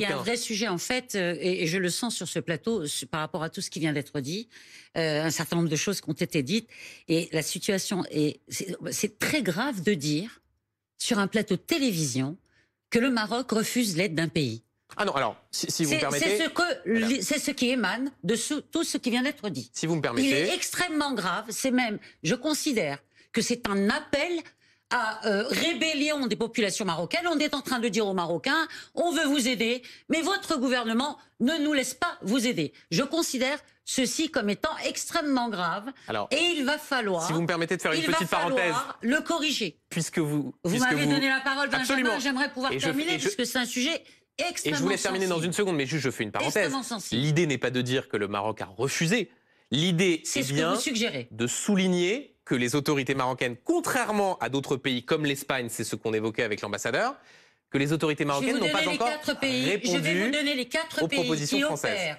Il y a un vrai sujet, en fait, euh, et, je le sens sur ce plateau par rapport à tout ce qui vient d'être dit, euh, un certain nombre de choses qui ont été dites. Et la situation est. C'est très grave de dire, sur un plateau de télévision, que le Maroc refuse l'aide d'un pays. Ah non, alors, si, vous me permettez. C'est ce, qui émane de tout ce qui vient d'être dit. Si vous me permettez. Il est extrêmement grave, c'est même, je considère que c'est un appel à euh, rébellion des populations marocaines. On est en train de dire aux Marocains, on veut vous aider, mais votre gouvernement ne nous laisse pas vous aider. Je considère ceci comme étant extrêmement grave. et il va falloir. Si vous me permettez de faire une petite parenthèse. Le corriger. Puisque vous. Vous m'avez donné la parole, Benjamin. J'aimerais pouvoir terminer, puisque c'est un sujet extrêmement. Et je voulais terminer dans une seconde, mais juste je fais une parenthèse. L'idée n'est pas de dire que le Maroc a refusé. L'idée, c'est bien de souligner que les autorités marocaines, contrairement à d'autres pays comme l'Espagne, c'est ce qu'on évoquait avec l'ambassadeur, que les autorités marocaines n'ont pas encore pays, répondu Je vais vous donner les quatre aux pays propositions françaises.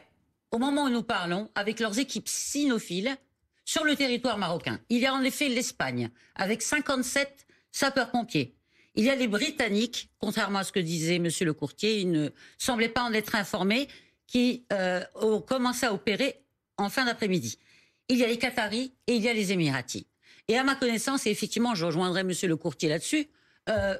au moment où nous parlons, avec leurs équipes sinophiles sur le territoire marocain. Il y a en effet l'Espagne, avec 57 sapeurs-pompiers. Il y a les Britanniques, contrairement à ce que disait Monsieur le courtier, il ne semblait pas en être informé, qui euh, ont commencé à opérer en fin d'après-midi. Il y a les Qataris et il y a les Émiratis. Et à ma connaissance, et effectivement, je rejoindrai Monsieur le courtier là-dessus, euh,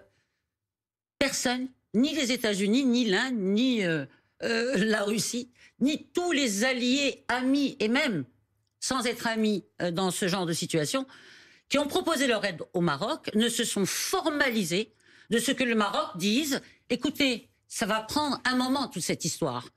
personne, ni les États-Unis, ni l'Inde, ni euh, euh, la Russie, ni tous les alliés, amis et même sans être amis dans ce genre de situation, qui ont proposé leur aide au Maroc, ne se sont formalisés de ce que le Maroc dise. Écoutez, ça va prendre un moment toute cette histoire.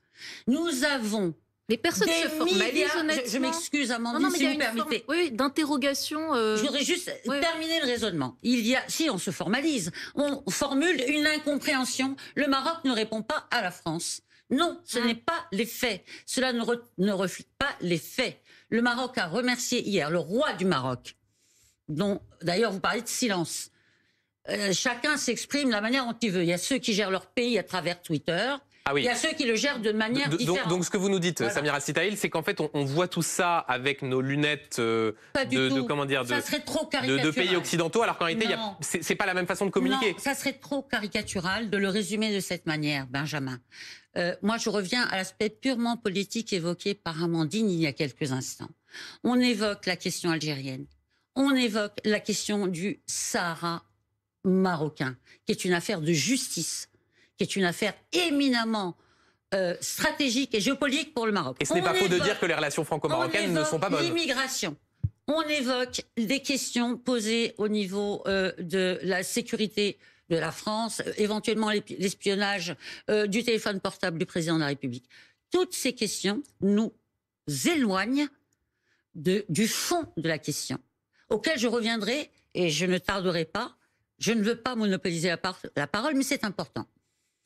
Nous avons mais personne ne se formalise Je, m'excuse, Amandine, non, non, si vous permettez. oui, d'interrogation. Euh, juste terminé terminer le raisonnement. Il y a, si on se formalise, on formule une incompréhension. Le Maroc ne répond pas à la France. Non, ce ah. n'est pas les faits. Cela ne, reflète pas les faits. Le Maroc a remercié hier le roi du Maroc, dont d'ailleurs vous parlez de silence. Euh, chacun s'exprime de la manière dont il veut. Il y a ceux qui gèrent leur pays à travers Twitter, ah il y a ceux qui le gèrent de manière différente. Donc, ce que vous nous dites, Samira Sitaïl, c'est qu'en fait, on, voit tout ça avec nos lunettes euh, de, comment dire, de, pays occidentaux, alors qu'en réalité, n'est pas la même façon de communiquer. Non, ça serait trop caricatural de le résumer de cette manière, Benjamin. Euh, moi, je reviens à l'aspect purement politique évoqué par Amandine il y a quelques instants. On évoque la question algérienne. On évoque la question du Sahara marocain, qui est une affaire de justice qui est une affaire éminemment euh, stratégique et géopolitique pour le Maroc. Et ce n'est pas faux de dire que les relations franco-marocaines ne sont pas bonnes. L'immigration. On évoque des questions posées au niveau euh, de la sécurité de la France, euh, éventuellement l'espionnage du téléphone portable du président de la République. Toutes ces questions nous éloignent de, du fond de la question, auquel je reviendrai et je ne tarderai pas. Je ne veux pas monopoliser la parole, mais c'est important.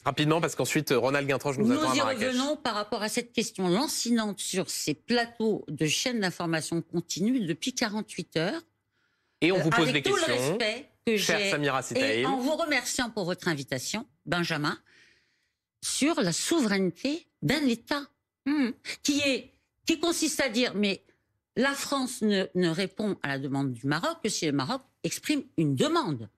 Rapidement, parce qu'ensuite, euh, Ronald Guintrange nous, nous attend à Nous y revenons par rapport à cette question lancinante sur ces plateaux de chaînes d'information continue depuis 48 heures. Et on euh, vous pose les questions. Avec le respect que j'ai, et en vous remerciant pour votre invitation, Benjamin, sur la souveraineté d'un État hmm, qui est qui consiste à dire mais la France ne, répond à la demande du Maroc que si le Maroc exprime une demande.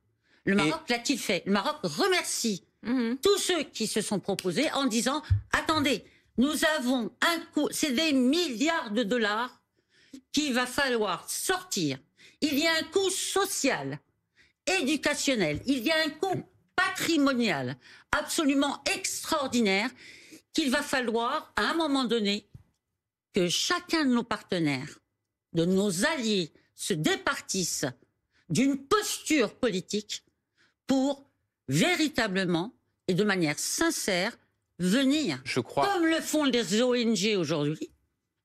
Le Maroc l'a-t-il fait Le Maroc remercie Mhm. tous ceux qui se sont proposés en disant attendez, nous avons un coût, c'est des milliards de dollars qu'il va falloir sortir. Il y a un coût social, éducationnel, il y a un coût patrimonial absolument extraordinaire qu'il va falloir, à un moment donné, que chacun de nos partenaires, de nos alliés, se départisse d'une posture politique pour véritablement et de manière sincère venir, comme le font les ONG aujourd'hui,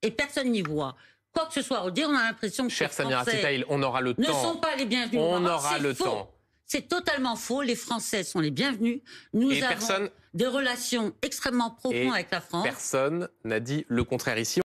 et personne n'y voit quoi que ce soit on a l'impression que Cher les Samira on aura le ne temps. sont pas les bienvenus. On aura le temps. C'est totalement faux. Les Français sont les bienvenus. Nous avons des relations extrêmement profondes avec la France. Personne n'a dit le contraire ici.